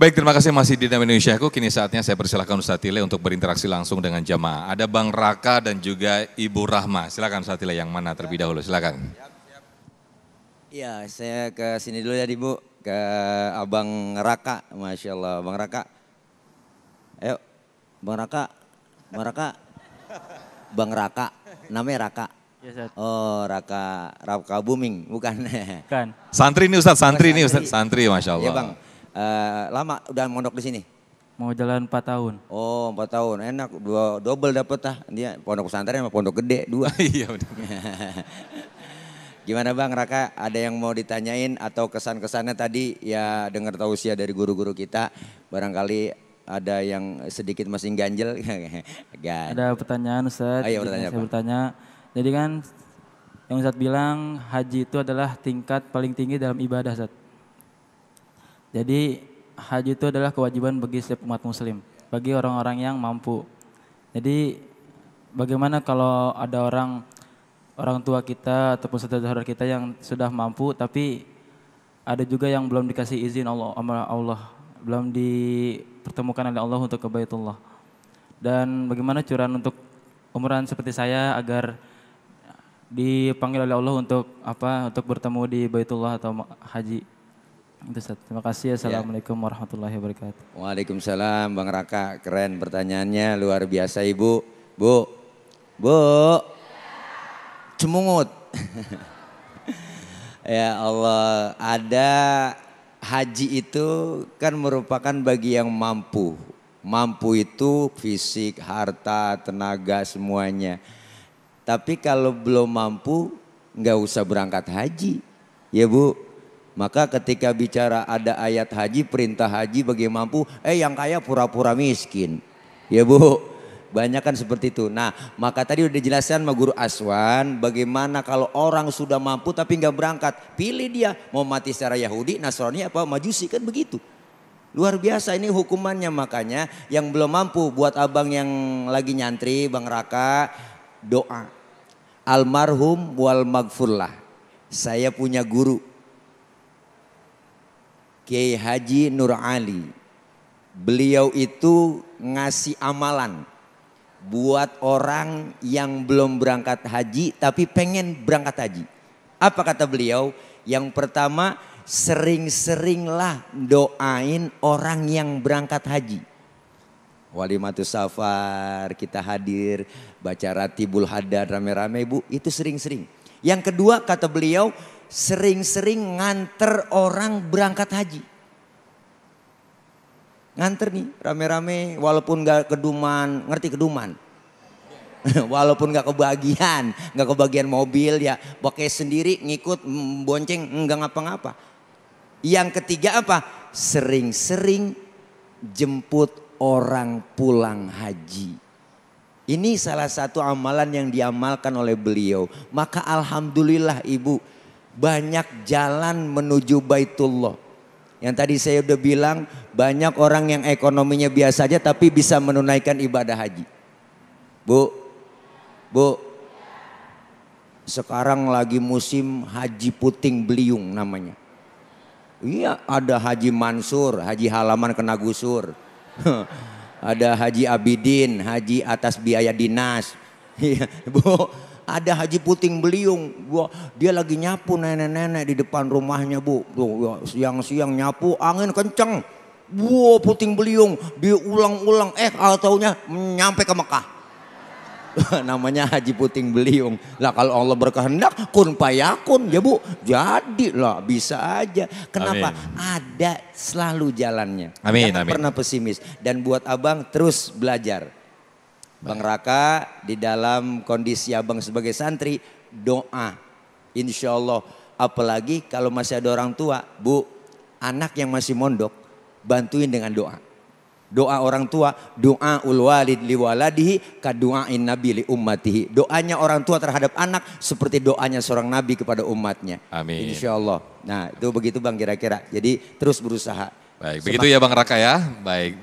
Baik, terima kasih masih di dalam Indonesia aku. Kini saatnya saya persilahkan Ustaz Tile untuk berinteraksi langsung dengan jamaah. Ada Bang Raka dan juga Ibu Rahma. Silakan Ustaz Tile yang mana terlebih dahulu, silakan. Iya, saya ke sini dulu ya Ibu, ke Abang Raka. Masya Allah, Bang Raka. Ayo, Bang Raka, Bang Raka, Bang Raka, namanya Raka. Iya, oh, Raka Raka Buming, bukan. Kan. Santri nih Ustaz, santri, santri. nih Ustaz, iya. santri Masya Allah. Iya Bang. Uh, lama udah mondok di sini? Mau jalan 4 tahun. Oh 4 tahun, enak. Dua, double dapet lah Dia pondok pesantren sama pondok gede dua. Iya udah. Gimana Bang Raka, ada yang mau ditanyain atau kesan-kesannya tadi ya dengar usia dari guru-guru kita. Barangkali ada yang sedikit masih ganjel. Ada pertanyaan Ustaz. Oh, Ayo iya, bertanya Saya apa? bertanya. Jadi kan yang Ustaz bilang haji itu adalah tingkat paling tinggi dalam ibadah Ustaz. Jadi haji itu adalah kewajiban bagi setiap umat muslim, bagi orang-orang yang mampu. Jadi bagaimana kalau ada orang orang tua kita ataupun saudara-saudara kita yang sudah mampu tapi ada juga yang belum dikasih izin Allah Allah belum dipertemukan oleh Allah untuk ke Baitullah. Dan bagaimana curan untuk umuran seperti saya agar dipanggil oleh Allah untuk apa? Untuk bertemu di Baitullah atau haji. Terima kasih. Ya. Ya. Assalamualaikum ya. warahmatullahi wabarakatuh. Waalaikumsalam Bang Raka. Keren pertanyaannya. Luar biasa Ibu. Bu. Bu. Cemungut. ya Allah. Ada haji itu kan merupakan bagi yang mampu. Mampu itu fisik, harta, tenaga semuanya. Tapi kalau belum mampu nggak usah berangkat haji. Ya Bu maka ketika bicara ada ayat haji, perintah haji bagi mampu, eh yang kaya pura-pura miskin. Ya Bu, banyak kan seperti itu. Nah, maka tadi udah dijelaskan sama Guru Aswan bagaimana kalau orang sudah mampu tapi nggak berangkat, pilih dia mau mati secara Yahudi, Nasrani apa Majusi kan begitu. Luar biasa ini hukumannya makanya yang belum mampu buat abang yang lagi nyantri Bang Raka doa. Almarhum wal magfurlah. Saya punya guru Kiai Haji Nur Ali. Beliau itu ngasih amalan buat orang yang belum berangkat haji tapi pengen berangkat haji. Apa kata beliau? Yang pertama, sering-seringlah doain orang yang berangkat haji. Matu safar, kita hadir, baca ratibul hadar rame-rame bu, itu sering-sering. Yang kedua kata beliau, sering-sering nganter orang berangkat haji. Nganter nih rame-rame walaupun gak keduman, ngerti keduman? walaupun gak kebagian, gak kebagian mobil ya pakai sendiri ngikut mm, bonceng enggak ngapa-ngapa. Yang ketiga apa? Sering-sering jemput orang pulang haji. Ini salah satu amalan yang diamalkan oleh beliau. Maka alhamdulillah ibu banyak jalan menuju Baitullah. Yang tadi saya udah bilang banyak orang yang ekonominya biasa aja tapi bisa menunaikan ibadah haji. Bu, bu, sekarang lagi musim haji puting beliung namanya. Iya ada haji Mansur, haji halaman kena gusur. ada haji Abidin, haji atas biaya dinas. Iya, bu, ada Haji Puting Beliung, gua dia lagi nyapu nenek-nenek di depan rumahnya, Bu. Ya, siang-siang nyapu, angin kenceng. Wow, Puting Beliung diulang-ulang eh kalau taunya nyampe ke Mekah. namanya Haji Puting Beliung. Lah kalau Allah berkehendak kun payakun ya Bu. Jadi lah bisa aja. Kenapa? Amin. Ada selalu jalannya. Amin, Jangan amin. pernah pesimis dan buat Abang terus belajar. Bang Raka di dalam kondisi abang sebagai santri doa. Insya Allah apalagi kalau masih ada orang tua, Bu, anak yang masih mondok bantuin dengan doa. Doa orang tua, doa ulwalid walid kaduain nabi li ummatihi. Doanya orang tua terhadap anak seperti doanya seorang nabi kepada umatnya. Amin. Insya Allah. Nah itu begitu bang kira-kira. Jadi terus berusaha. Baik, begitu ya bang Raka ya. Baik.